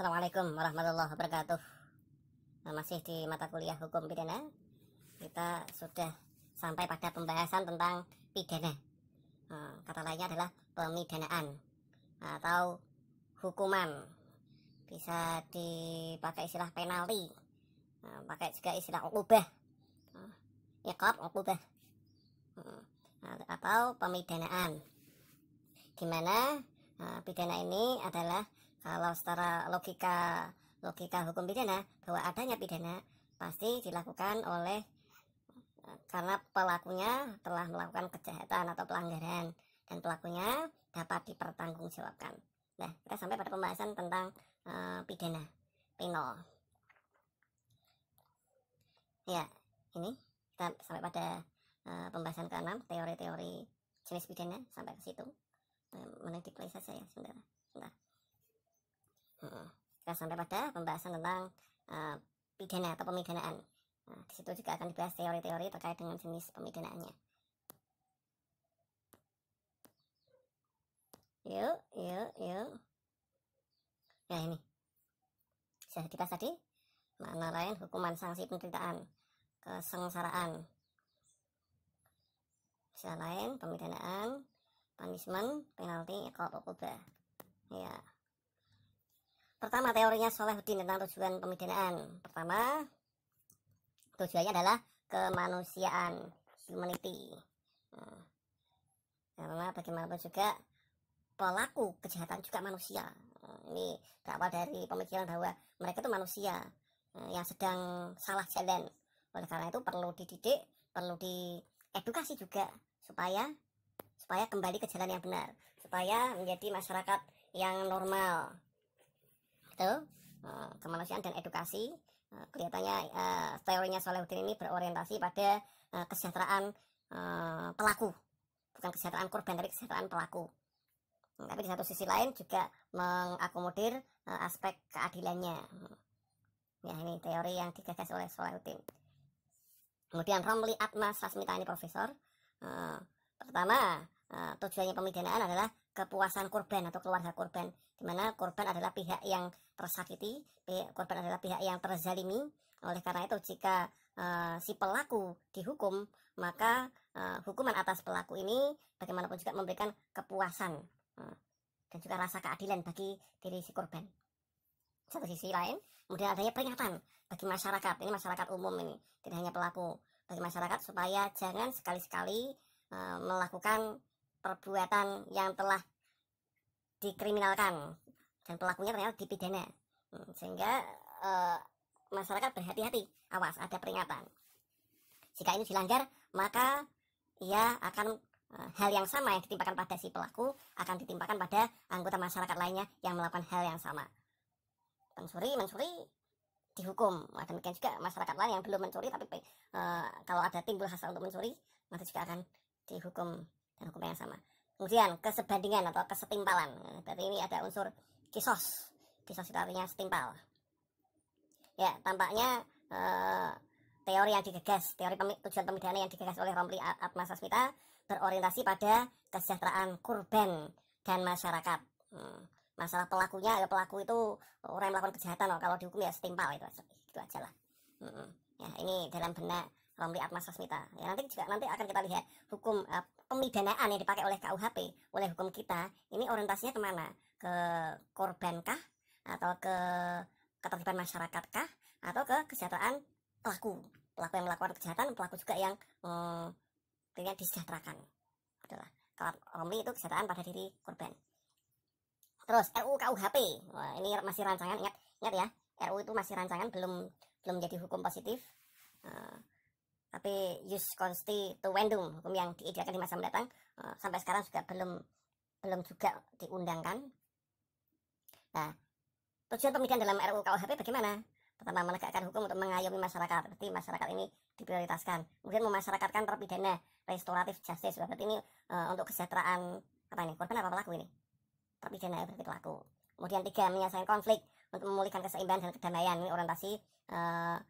Assalamualaikum warahmatullahi wabarakatuh nah, Masih di mata kuliah hukum pidana Kita sudah sampai pada pembahasan tentang pidana nah, Kata lainnya adalah pemidanaan Atau hukuman Bisa dipakai istilah penalti nah, Pakai juga istilah ukubah hmm, Iqab ukubah Atau pemidanaan Dimana pidana ini adalah kalau secara logika logika hukum pidana bahwa adanya pidana pasti dilakukan oleh karena pelakunya telah melakukan kejahatan atau pelanggaran dan pelakunya dapat dipertanggungjawabkan. Nah, kita sampai pada pembahasan tentang uh, pidana penal. Ya, ini kita sampai pada uh, pembahasan ke-6 teori-teori jenis pidana sampai ke situ. E, saja ya, sebentar. sebentar kita sampai pada pembahasan tentang uh, pidana atau pemidanaan. Nah, di situ juga akan dibahas teori-teori terkait dengan jenis pemidanaannya. Yuk, yuk, yuk. Ya ini. Sudah kita tadi makna lain hukuman sanksi penderitaan, kesengsaraan. Bisa lain pemidanaan, punishment, penalti, ekor, ukuba. Ya, Pertama teorinya solehuddin tentang tujuan pemidanaan. Pertama, tujuannya adalah kemanusiaan, humanity. Nah, karena bagaimanapun juga pelaku kejahatan juga manusia. Nah, ini berawal dari pemikiran bahwa mereka itu manusia nah, yang sedang salah jalan. Oleh karena itu perlu dididik, perlu diedukasi juga supaya supaya kembali ke jalan yang benar, supaya menjadi masyarakat yang normal, uh, kemanusiaan dan edukasi uh, kelihatannya uh, teorinya Solehudin ini berorientasi pada uh, kesejahteraan uh, pelaku bukan kesejahteraan korban tapi kesejahteraan pelaku hmm, tapi di satu sisi lain juga mengakomodir uh, aspek keadilannya hmm, ya ini teori yang digagas oleh Solehudin kemudian Romli Atma ini profesor Pertama, eh, tujuannya pemidanaan adalah kepuasan korban atau keluarga korban, di mana korban adalah pihak yang tersakiti, pihak, korban adalah pihak yang terzalimi. Oleh karena itu, jika uh, si pelaku dihukum, maka uh, hukuman atas pelaku ini bagaimanapun juga memberikan kepuasan uh, dan juga rasa keadilan bagi diri si korban satu sisi lain kemudian adanya peringatan bagi masyarakat ini masyarakat umum ini tidak hanya pelaku bagi masyarakat supaya jangan sekali-sekali Eh, melakukan perbuatan yang telah dikriminalkan dan pelakunya ternyata dipidana hmm, sehingga uh, masyarakat berhati-hati awas ada peringatan jika ini dilanggar maka ia akan eh, hal yang sama yang ditimpakan pada si pelaku akan ditimpakan pada anggota masyarakat lainnya yang melakukan hal yang sama. Mencuri, mencuri dihukum. Nah, demikian juga masyarakat lain yang belum mencuri tapi e, kalau ada timbul hasil untuk mencuri, maka juga akan hukum dan hukum yang sama. Kemudian kesebandingan atau kesetimpalan. Berarti ini ada unsur kisos. Kisos itu artinya setimpal. Ya, tampaknya eh, teori yang digagas, teori pemik, tujuan pemidana yang digagas oleh Romli Atmasasmita berorientasi pada kesejahteraan kurban dan masyarakat. Hmm. Masalah pelakunya, ya pelaku itu orang yang melakukan kejahatan, oh. kalau dihukum ya setimpal itu, itu aja lah. Hmm. Ya, ini dalam benak Romli Sasmita Ya nanti juga nanti akan kita lihat hukum uh, pemidanaan yang dipakai oleh KUHP, oleh hukum kita, ini orientasinya kemana? Ke korbankah atau ke ketertiban masyarakatkah atau ke kesejahteraan pelaku pelaku yang melakukan kejahatan pelaku juga yang hmm, disejahterakan itulah kalau Romli itu kesejahteraan pada diri korban terus RUU KUHP Wah, ini masih rancangan ingat ingat ya RUU itu masih rancangan belum belum jadi hukum positif eh, tapi Yus Konsti Wendung hukum yang diideakan di masa mendatang eh, sampai sekarang juga belum belum juga diundangkan. Nah, tujuan pemilihan dalam RUU KUHP bagaimana? Pertama, menegakkan hukum untuk mengayomi masyarakat. Berarti masyarakat ini diprioritaskan. Kemudian memasyarakatkan terpidana restoratif justice. Berarti ini uh, untuk kesejahteraan apa ini? Korban apa pelaku ini? Terpidana ya, berarti pelaku. Kemudian tiga, menyelesaikan konflik untuk memulihkan keseimbangan dan kedamaian. Ini orientasi uh,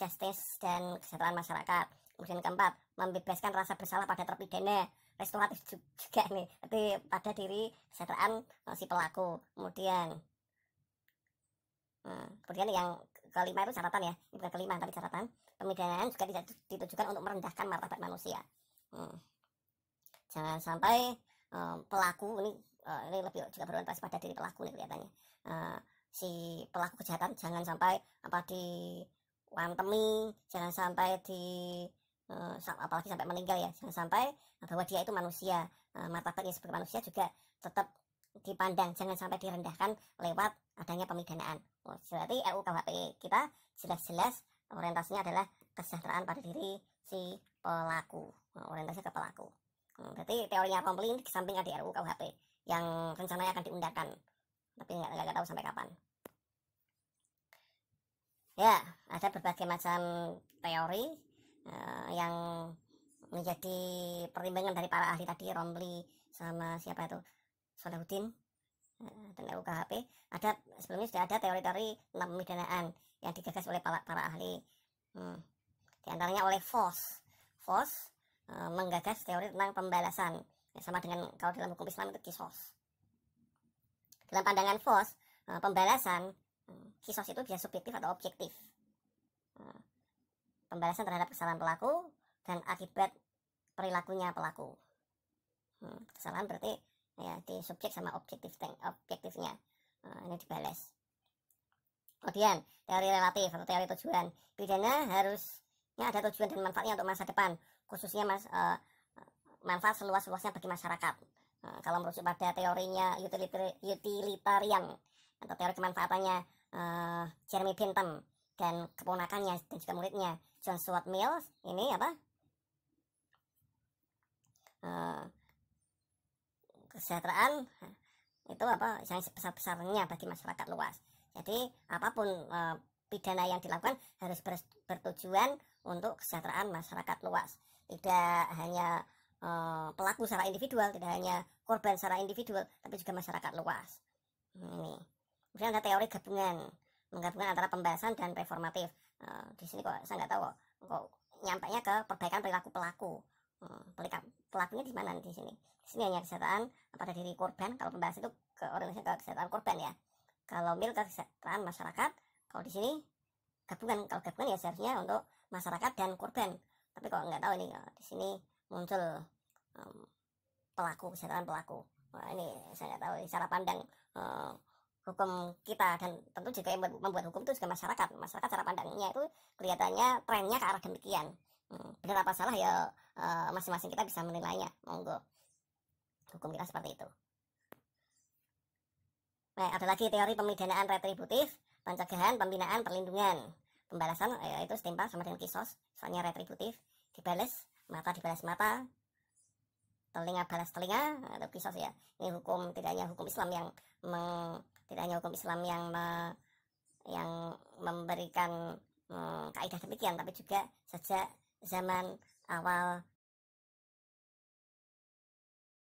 justice dan kesejahteraan masyarakat. Kemudian keempat, membebaskan rasa bersalah pada terpidana. Restoratif juga nih, tapi pada diri kesejahteraan eh, si pelaku. Kemudian hmm, kemudian yang kelima itu catatan ya, ini bukan kelima tapi catatan. Pemidanaan juga tidak ditujukan untuk merendahkan martabat manusia. Hmm. Jangan sampai um, pelaku ini uh, ini lebih juga berorientasi pada diri pelaku nih kelihatannya. Uh, si pelaku kejahatan jangan sampai apa di wantemi jangan sampai di uh, apalagi sampai meninggal ya jangan sampai eh, bahwa dia itu manusia uh, eh, martabatnya sebagai manusia juga tetap dipandang jangan sampai direndahkan lewat adanya pemidanaan oh, berarti RUU KUHP kita jelas-jelas orientasinya adalah kesejahteraan pada diri si pelaku nah, orientasinya ke pelaku hmm, berarti teorinya komplain di samping ada RUU KUHP yang rencananya akan diundangkan tapi nggak tahu sampai kapan Ya, ada berbagai macam teori uh, yang menjadi pertimbangan dari para ahli tadi Romli sama siapa itu Salahuddin uh, dan UKHP ada sebelumnya sudah ada teori-teori tentang pemidanaan yang digagas oleh para, para ahli hmm. di antaranya oleh Voss Voss uh, menggagas teori tentang pembalasan ya, sama dengan kalau dalam hukum Islam itu kisos dalam pandangan Voss pembalasan Hmm. Kisos itu bisa subjektif atau objektif. Hmm. Pembalasan terhadap kesalahan pelaku dan akibat perilakunya pelaku. Hmm. Kesalahan berarti ya di subjek sama objektif objektifnya ini dibalas. Kemudian teori relatif atau teori tujuan pidana harusnya ada tujuan dan manfaatnya untuk masa depan, khususnya mas, eh, manfaat seluas-luasnya bagi masyarakat. kalau merujuk pada teorinya utilitarian atau teori kemanfaatannya uh, Jeremy Pinton dan keponakannya dan juga muridnya John Stuart Mill ini apa uh, kesejahteraan eh, itu apa yang sebesar-besarnya bagi masyarakat luas jadi apapun uh, pidana yang dilakukan harus bertujuan untuk kesejahteraan masyarakat luas tidak hanya uh, pelaku secara individual tidak hanya korban secara individual tapi juga masyarakat luas hmm, ini Kemudian ada teori gabungan, menggabungkan antara pembahasan dan reformatif. Uh, eh, di sini kok saya nggak tahu kok, nyampe nya ke perbaikan perilaku pelaku. Hmm, pelakunya di mana di sini? Di sini hanya kesehatan pada diri korban. Kalau pembahasan itu ke orientasi ke kesehatan korban ya. Kalau mil ke kesehatan masyarakat, kalau di sini gabungan. Kalau gabungan ya seharusnya untuk masyarakat dan korban. Tapi kalau nggak tahu ini eh, di sini muncul um, pelaku kesehatan pelaku. Wah, ini saya nggak tahu cara pandang um, hukum kita dan tentu juga yang membuat hukum itu juga masyarakat masyarakat cara pandangnya itu kelihatannya trennya ke arah demikian hmm, benar apa salah ya eh, masing-masing e, kita bisa menilainya monggo hukum kita seperti itu nah ada lagi teori pemidanaan retributif pencegahan pembinaan perlindungan pembalasan e, itu setimpal sama dengan kisos soalnya retributif dibalas mata dibalas mata telinga balas telinga atau kisos ya ini hukum tidak hanya hukum Islam yang meng, tidak hanya hukum Islam yang me, yang memberikan hmm, kaidah demikian tapi juga sejak zaman awal